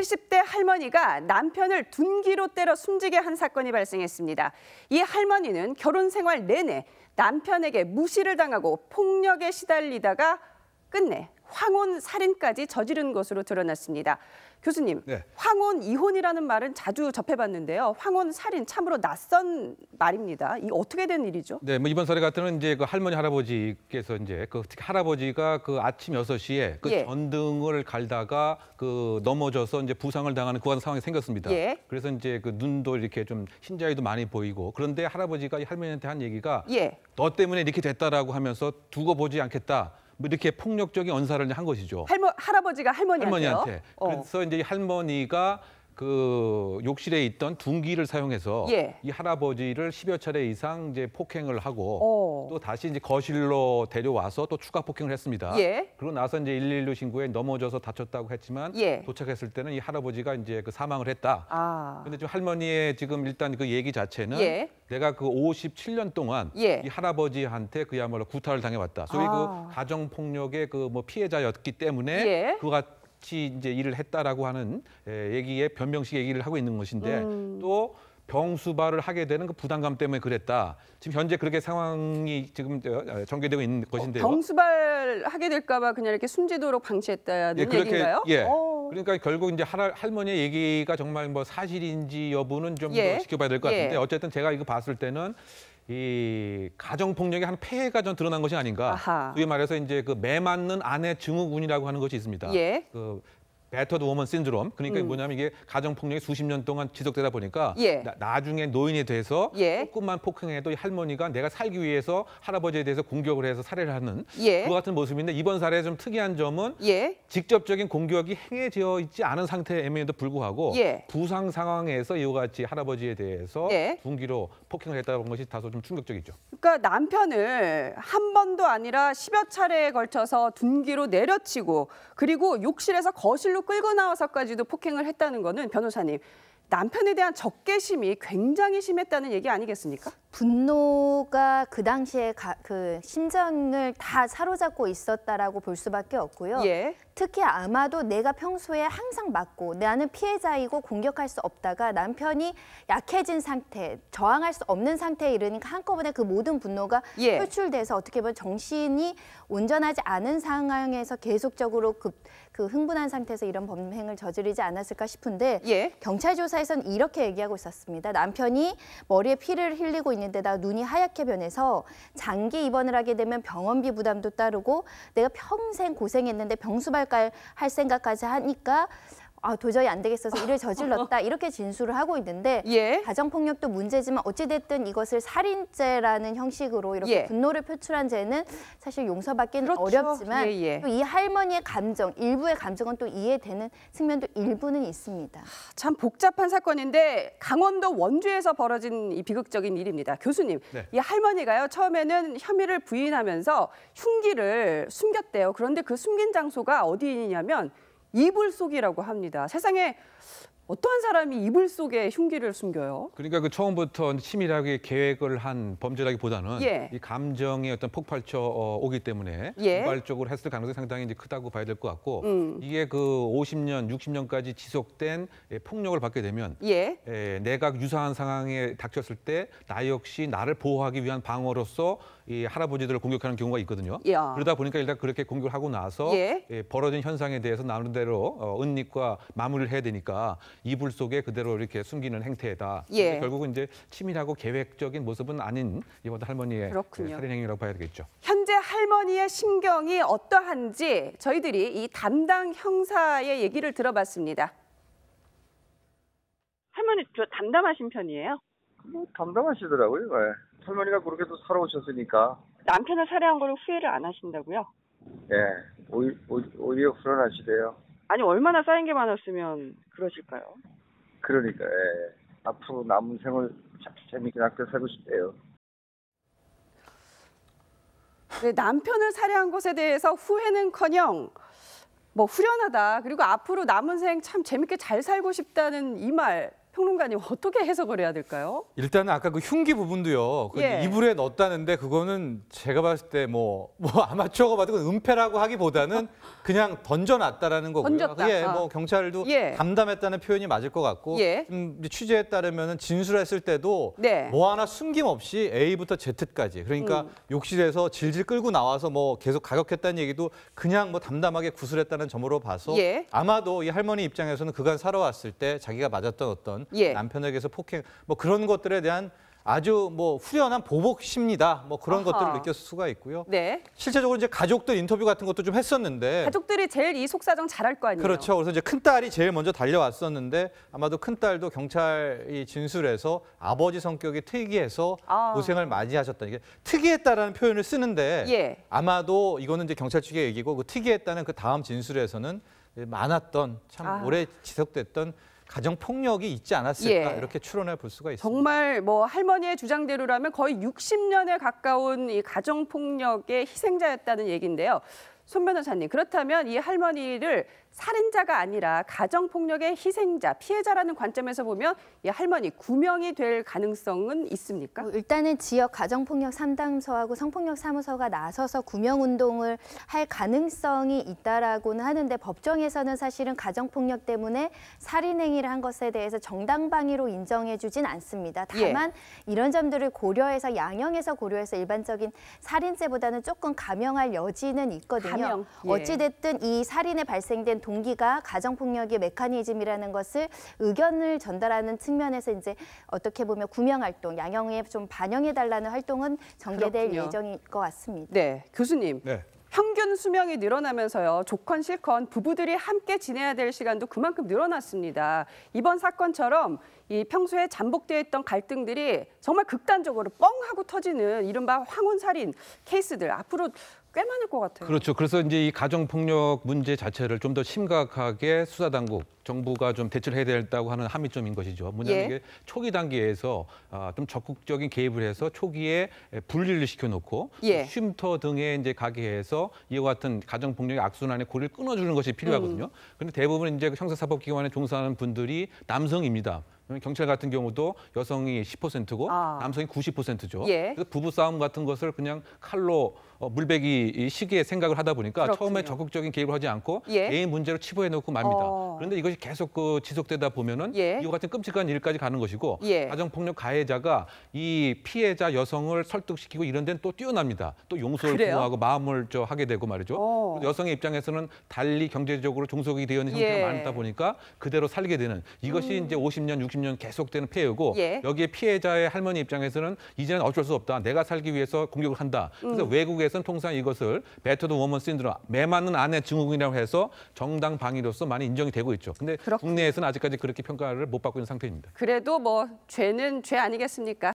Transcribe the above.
70대 할머니가 남편을 둔기로 때려 숨지게 한 사건이 발생했습니다. 이 할머니는 결혼 생활 내내 남편에게 무시를 당하고 폭력에 시달리다가 끝내 황혼 살인까지 저지른 것으로 드러났습니다. 교수님, 네. 황혼 이혼이라는 말은 자주 접해봤는데요. 황혼 살인 참으로 낯선 말입니다. 이 어떻게 된 일이죠? 네, 뭐 이번 사례 같은 경우는 이제 그 할머니 할아버지께서 이제 그 특히 할아버지가 그 아침 6 시에그 예. 전등을 갈다가 그 넘어져서 이제 부상을 당하는 그런 상황이 생겼습니다. 예. 그래서 이제 그 눈도 이렇게 좀 흰자위도 많이 보이고 그런데 할아버지가 이 할머니한테 한 얘기가 예. 너 때문에 이렇게 됐다라고 하면서 두고 보지 않겠다. 뭐 이렇게 폭력적인 언사를 한 것이죠. 할머 할아버지가 할머니한테요? 할머니한테. 그래서 어. 이제 할머니가 그 욕실에 있던 둔기를 사용해서 예. 이 할아버지를 10여 차례 이상 이제 폭행을 하고 오. 어. 또 다시 이제 거실로 데려와서 또 추가 폭행을 했습니다. 예. 그리고 나서 이제 112 신고에 넘어져서 다쳤다고 했지만 예. 도착했을 때는 이 할아버지가 이제 그 사망을 했다. 아. 근데 지금 할머니의 지금 일단 그 얘기 자체는 예. 내가 그 57년 동안 예. 이 할아버지한테 그야말로 구타를 당해 왔다. 소위 그 아. 그 가정 폭력의 그 뭐 피해자였기 때문에 예. 그가 같이 이제 일을 했다라고 하는 예, 얘기의 변명식 얘기를 하고 있는 것인데 음. 또 병수발을 하게 되는 그 부담감 때문에 그랬다. 지금 현재 그렇게 상황이 지금 아, 전개되고 있는 어, 것인데요. 어, 병수발 하게 될까봐 그냥 이렇게 숨지도록 방치했다는 예, 그렇게, 얘기인가요? 예. 오. 어. 그러니까 결국 이제 할, 할머니의 얘기가 정말 뭐 사실인지 여부는 좀 예. 지켜봐야 될것 예. 같은데 예. 어쨌든 제가 이거 봤을 때는 이 가정 폭력의 한 폐해가 전 드러난 것이 아닌가. 아하. 소위 말해서 이제 그 매맞는 아내 증후군이라고 하는 것이 있습니다. 예. 그 배터드 워먼 신드롬. 그러니까 음. 뭐냐면 이게 가정 폭력이 수십 년 동안 지속되다 보니까 예. 나, 중에 노인이 돼서 예. 조금만 폭행해도 할머니가 내가 살기 위해서 할아버지에 대해서 공격을 해서 살해를 하는 예. 그와 같은 모습인데 이번 사례의 좀 특이한 점은 예. 직접적인 공격이 행해져 있지 않은 상태임에도 불구하고 예. 부상 상황에서 이와 같이 할아버지에 대해서 분기로 예. 폭행을 했다는 것이 다소 좀 충격적이죠. 그러니까 남편을 한 번도 아니라 십여 차례에 걸쳐서 둔기로 내려치고 그리고 욕실에서 거실로 끌고 나와서까지도 폭행을 했다는 거는 변호사님 남편에 대한 적개심이 굉장히 심했다는 얘기 아니겠습니까? 분노가 그 당시에 가, 그 심장을 다 사로잡고 있었다라고 볼 수밖에 없고요. 예. 특히 아마도 내가 평소에 항상 맞고 나는 피해자이고 공격할 수 없다가 남편이 약해진 상태, 저항할 수 없는 상태에 이르니까 한꺼번에 그 모든 분노가 예. 표출돼서 어떻게 보면 정신이 온전하지 않은 상황에서 계속적으로 그, 그 흥분한 상태에서 이런 범행을 저지르지 않았을까 싶은데 예. 경찰 조사에서는 이렇게 얘기하고 있었습니다. 남편이 머리에 피를 흘리고 있는 있는 데다 눈이 하얗게 변해서 장기 입원을 하게 되면 병원비 부담도 따르고 내가 평생 고생했는데 병수발갈 할 생각까지 하니까 아, 도저히 안 되겠어서 일을 저질렀다 이렇게 진술을 하고 있는데 예. 가정폭력도 문제지만 어찌됐든 이것을 살인죄라는 형식으로 이렇게 예. 분노를 표출한 죄는 사실 용서받기는 그렇죠. 어렵지만 예, 예. 또이 할머니의 감정 일부의 감정은 또 이해되는 측면도 일부는 있습니다. 참 복잡한 사건인데 강원도 원주에서 벌어진 이 비극적인 일입니다. 교수님, 네. 이 할머니가요 처음에는 혐의를 부인하면서 흉기를 숨겼대요. 그런데 그 숨긴 장소가 어디냐면 이불 속이라고 합니다. 세상에 어떠한 사람이 이불 속에 흉기를 숨겨요? 그러니까 그 처음부터 치밀하게 계획을 한 범죄라기보다는 예. 이 감정의 어떤 폭발쳐 어, 오기 때문에 예. 우발적으로 했을 가능성이 상당히 이제 크다고 봐야 될 것 같고 음. 이게 그 50년, 60년까지 지속된 예, 폭력을 받게 되면 예. 에, 예, 내가 유사한 상황에 닥쳤을 때 나 역시 나를 보호하기 위한 방어로서 이 할아버지들을 공격하는 경우가 있거든요. 야. 그러다 보니까 일단 그렇게 공격을 하고 나서 예. 예 벌어진 현상에 대해서 나름 대로 어, 은닉과 마무리를 해야 되니까 이불 속에 그대로 이렇게 숨기는 행태다. 예. 결국은 이제 치밀하고 계획적인 모습은 아닌 이보다 할머니의 그렇군요. 그 살인 행위라고 봐야 되겠죠. 현재 할머니의 신경이 어떠한지 저희들이 이 담당 형사의 얘기를 들어봤습니다. 할머니 저 담담하신 편이에요? 뭐 담담하시더라고요. 네. 할머니가 그렇게 또 살아오셨으니까. 남편을 살해한 걸를 후회를 안 하신다고요? 예, 오히려, 오히려 불안하시대요. 아니 얼마나 쌓인 게 많았으면 그러실까요? 그러니까 예. 앞으로 남은 생을 재밌게 학교 살고 싶대요. 네, 남편을 살해한 것에 대해서 후회는커녕 뭐 후련하다 그리고 앞으로 남은 생 참 재밌게 잘 살고 싶다는 이말 평론가님 어떻게 해석을 해야 될까요? 일단 은 아까 그 흉기 부분도요. 그 예. 이불에 넣었다는데 그거는 제가 봤을 때 뭐뭐 뭐 아마추어가 봐도 은폐라고 하기보다는 그냥 던져놨다라는 거고요. 던졌다. 예, 뭐 아. 경찰도 예. 담담했다는 표현이 맞을 것 같고 예. 취재에 따르면 진술했을 때도 네. 뭐 하나 숨김없이 A부터 Z까지 그러니까 음. 욕실에서 질질 끌고 나와서 뭐 계속 가격했다는 얘기도 그냥 뭐 담담하게 구술했다는 점으로 봐서 예. 아마도 이 할머니 입장에서는 그간 살아왔을 때 자기가 맞았던 어떤 했던 예. 남편에게서 폭행 뭐 그런 것들에 대한 아주 뭐 후련한 보복 심리다 뭐 그런 아하. 것들을 느꼈을 수가 있고요. 네. 실제적으로 이제 가족들 인터뷰 같은 것도 좀 했었는데 가족들이 제일 이 속사정 잘할 거 아니에요. 그렇죠. 그래서 이제 큰 딸이 제일 먼저 달려왔었는데 아마도 큰 딸도 경찰이 진술해서 아버지 성격이 특이해서 아. 고생을 많이 하셨다 이게 특이했다라는 표현을 쓰는데 예. 아마도 이거는 이제 경찰 측의 얘기고 그 특이했다는 그 다음 진술에서는 많았던 참 아. 오래 지속됐던 가정 폭력이 있지 않았을까 예. 이렇게 추론해 볼 수가 있습니다. 정말 뭐 할머니의 주장대로라면 거의 60년에 가까운 이 가정 폭력의 희생자였다는 얘기인데요. 손 변호사님 그렇다면 이 할머니를 살인자가 아니라 가정폭력의 희생자, 피해자라는 관점에서 보면 이 할머니 구명이 될 가능성은 있습니까? 어, 일단은 지역 가정폭력 상담소하고 성폭력 사무소가 나서서 구명운동을 할 가능성이 있다라고는 하는데 법정에서는 사실은 가정폭력 때문에 살인행위를 한 것에 대해서 정당방위로 인정해주진 않습니다. 예. 다만 예. 이런 점들을 고려해서 양형에서 고려해서 일반적인 살인죄보다는 조금 감형할 여지는 있거든요. 감형. 예. 어찌됐든 이 살인에 발생된 동기가 가정폭력의 메커니즘이라는 것을 의견을 전달하는 측면에서 이제 어떻게 보면 구명활동, 양형에 좀 반영해달라는 활동은 전개될 그렇군요. 예정일 것 같습니다. 네, 교수님. 네. 평균 수명이 늘어나면서요. 좋건 싫건 부부들이 함께 지내야 될 시간도 그만큼 늘어났습니다. 이번 사건처럼 이 평소에 잠복되어 있던 갈등들이 정말 극단적으로 뻥 하고 터지는 이른바 황혼살인 케이스들 앞으로 꽤 많을 것 같아요. 그렇죠. 그래서 이제 이 가정 폭력 문제 자체를 좀 더 심각하게 수사 당국, 정부가 좀 대처를 해야 된다고 하는 함의점인 것이죠. 뭐냐면 예. 이게 초기 단계에서 아, 좀 적극적인 개입을 해서 초기에 분리를 시켜놓고 예. 쉼터 등에 이제 가게에서 이와 같은 가정 폭력의 악순환의 고리를 끊어주는 것이 필요하거든요. 음. 그데 대부분 이제 형사사법기관에 종사하는 분들이 남성입니다. 경찰 같은 경우도 여성이 10%고 아. 남성이 90%죠. 예. 그래서 부부 싸움 같은 것을 그냥 칼로 어, 물베기 시기에 생각을 하다 보니까 그렇군요. 처음에 적극적인 개입을 하지 않고 예. 개인 문제로 치부해 놓고 맙니다. 어. 그런데 이것이 계속 그 지속되다 보면은 예. 이와 같은 끔찍한 일까지 가는 것이고 예. 가정 폭력 가해자가 이 피해자 여성을 설득시키고 이런 데는 또 뛰어납니다. 또 용서를 그래요? 구하고 마음을 저 하게 되고 말이죠. 어. 여성의 입장에서는 달리 경제적으로 종속이 되어 있는 예. 형태가 많다 보니까 그대로 살게 되는 이것이 음. 이제 50년, 60년 20년 계속되는 피해고 예. 여기에 피해자의 할머니 입장에서는 이제는 어쩔 수 없다. 내가 살기 위해서 공격을 한다. 그래서 음. 외국에서는 통상 이것을 베터드 워먼 신드롬, 매 맞는 아내 증후군이라고 해서 정당 방위로서 많이 인정이 되고 있죠. 근데 그렇군요. 국내에서는 아직까지 그렇게 평가를 못 받고 있는 상태입니다. 그래도 뭐 죄는 죄 아니겠습니까?